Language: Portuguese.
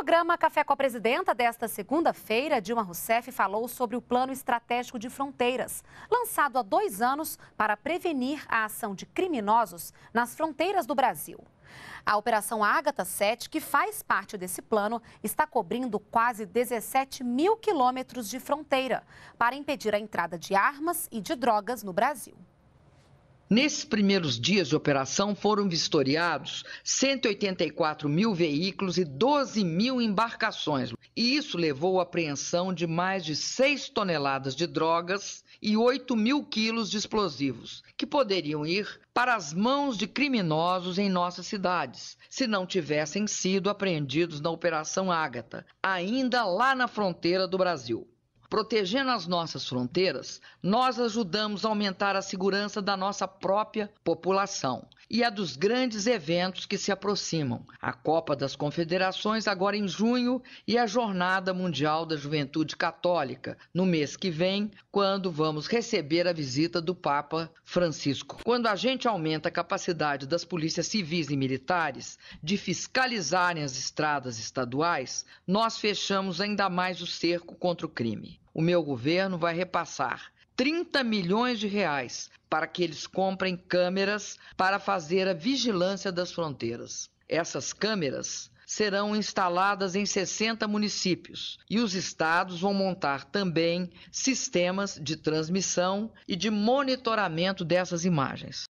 programa Café com a Presidenta desta segunda-feira, Dilma Rousseff falou sobre o Plano Estratégico de Fronteiras, lançado há dois anos para prevenir a ação de criminosos nas fronteiras do Brasil. A Operação Ágata 7, que faz parte desse plano, está cobrindo quase 17 mil quilômetros de fronteira para impedir a entrada de armas e de drogas no Brasil. Nesses primeiros dias de operação foram vistoriados 184 mil veículos e 12 mil embarcações, e isso levou à apreensão de mais de 6 toneladas de drogas e 8 mil quilos de explosivos, que poderiam ir para as mãos de criminosos em nossas cidades, se não tivessem sido apreendidos na Operação Ágata, ainda lá na fronteira do Brasil. Protegendo as nossas fronteiras, nós ajudamos a aumentar a segurança da nossa própria população e a dos grandes eventos que se aproximam: a Copa das Confederações, agora em junho, e a Jornada Mundial da Juventude Católica, no mês que vem, quando vamos receber a visita do Papa Francisco. Quando a gente aumenta a capacidade das polícias civis e militares de fiscalizarem as estradas estaduais, nós fechamos ainda mais o cerco contra o crime. O meu governo vai repassar 30 milhões de reais para que eles comprem câmeras para fazer a vigilância das fronteiras. Essas câmeras serão instaladas em 60 municípios e os estados vão montar também sistemas de transmissão e de monitoramento dessas imagens.